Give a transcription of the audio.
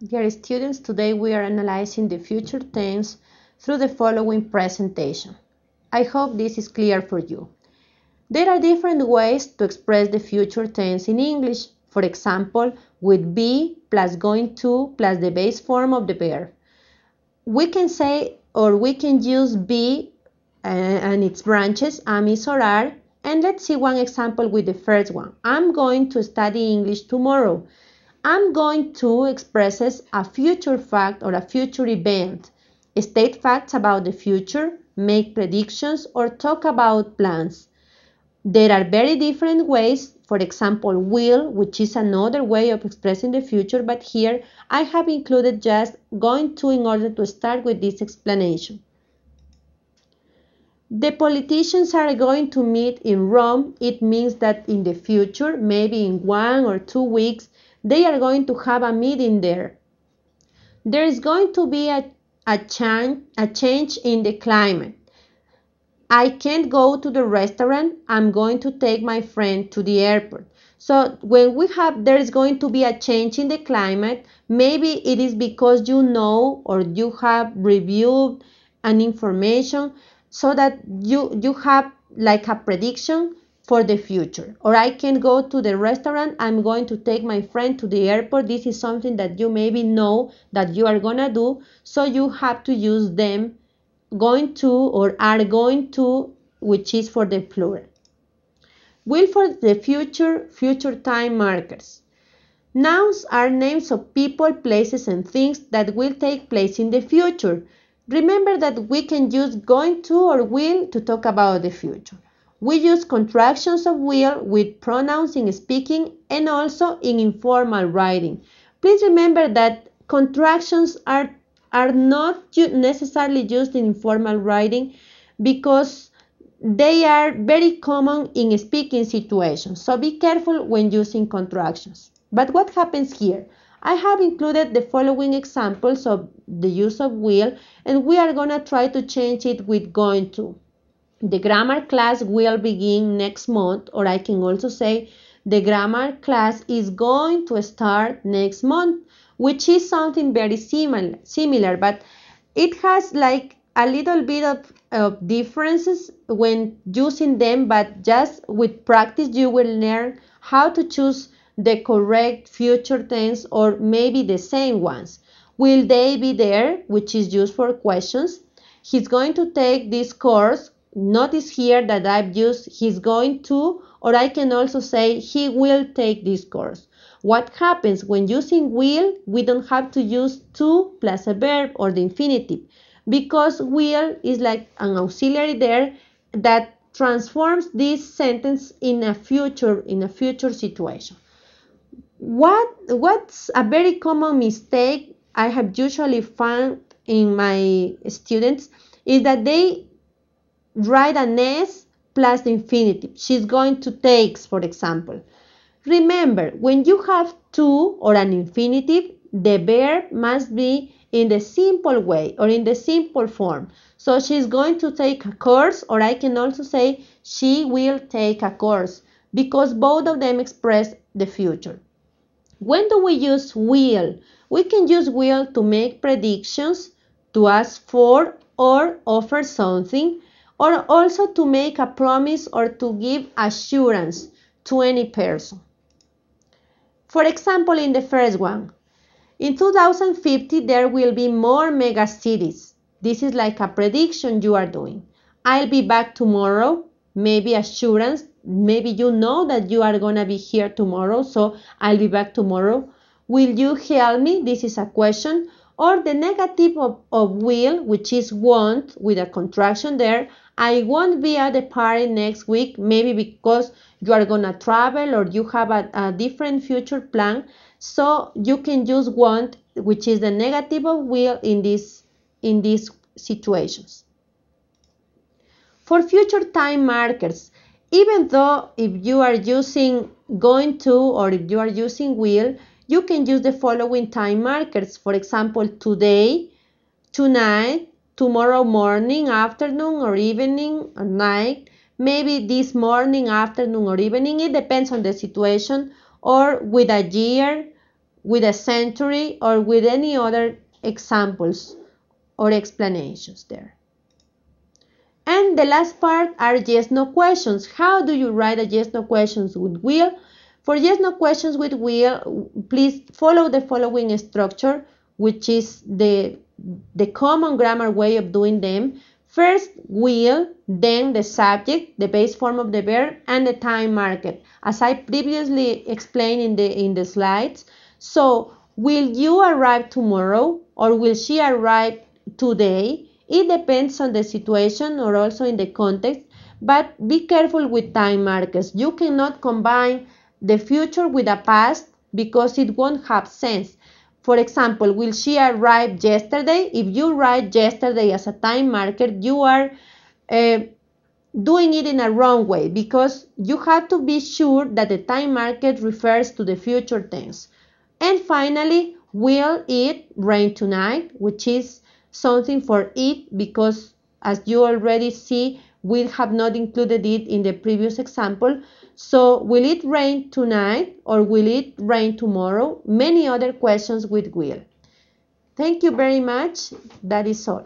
Dear students, today we are analyzing the future tense through the following presentation. I hope this is clear for you. There are different ways to express the future tense in English, for example, with be plus going to plus the base form of the verb. We can say or we can use be uh, and its branches, am, is, or are, and let's see one example with the first one. I'm going to study English tomorrow. I'm going to expresses a future fact or a future event, state facts about the future, make predictions, or talk about plans. There are very different ways, for example, will, which is another way of expressing the future, but here I have included just going to in order to start with this explanation. The politicians are going to meet in Rome. It means that in the future, maybe in one or two weeks, they are going to have a meeting there. There is going to be a, a, change, a change in the climate. I can't go to the restaurant. I'm going to take my friend to the airport. So when we have there is going to be a change in the climate, maybe it is because you know or you have reviewed an information so that you you have like a prediction for the future. Or I can go to the restaurant, I'm going to take my friend to the airport. This is something that you maybe know that you are gonna do, so you have to use them going to or are going to, which is for the plural. Will for the future, future time markers. Nouns are names of people, places, and things that will take place in the future. Remember that we can use going to or will to talk about the future. We use contractions of will with pronouns in speaking and also in informal writing. Please remember that contractions are, are not necessarily used in informal writing because they are very common in speaking situations. So be careful when using contractions. But what happens here? I have included the following examples of the use of will and we are going to try to change it with going to the grammar class will begin next month or I can also say the grammar class is going to start next month which is something very similar similar but it has like a little bit of, of differences when using them but just with practice you will learn how to choose the correct future tense or maybe the same ones will they be there which is used for questions he's going to take this course notice here that I've used he's going to, or I can also say he will take this course. What happens when using will, we don't have to use to plus a verb or the infinitive because will is like an auxiliary there that transforms this sentence in a future in a future situation. What what's a very common mistake I have usually found in my students is that they write an S plus the infinitive. She's going to takes, for example. Remember, when you have to or an infinitive, the verb must be in the simple way or in the simple form. So she's going to take a course or I can also say she will take a course because both of them express the future. When do we use will? We can use will to make predictions, to ask for or offer something, or also to make a promise or to give assurance to any person. For example, in the first one, in 2050 there will be more mega cities. This is like a prediction you are doing. I'll be back tomorrow, maybe assurance, maybe you know that you are going to be here tomorrow, so I'll be back tomorrow. Will you help me? This is a question. Or the negative of, of will, which is want, with a contraction there. I won't be at the party next week, maybe because you are going to travel or you have a, a different future plan. So you can use want, which is the negative of will in, this, in these situations. For future time markers, even though if you are using going to or if you are using will, you can use the following time markers. For example, today, tonight, tomorrow morning, afternoon, or evening, or night. Maybe this morning, afternoon, or evening. It depends on the situation or with a year, with a century, or with any other examples or explanations there. And the last part are yes no questions. How do you write a yes no questions with will? For yes no questions with will, please follow the following structure, which is the, the common grammar way of doing them. First, will, then the subject, the base form of the verb, and the time market, as I previously explained in the, in the slides. So, will you arrive tomorrow or will she arrive today? It depends on the situation or also in the context, but be careful with time markers. You cannot combine the future with a past because it won't have sense. For example, will she arrive yesterday? If you write yesterday as a time marker, you are uh, doing it in a wrong way because you have to be sure that the time marker refers to the future tense. And finally, will it rain tonight? Which is something for it because as you already see, we have not included it in the previous example. So, will it rain tonight or will it rain tomorrow? Many other questions with will. Thank you very much. That is all.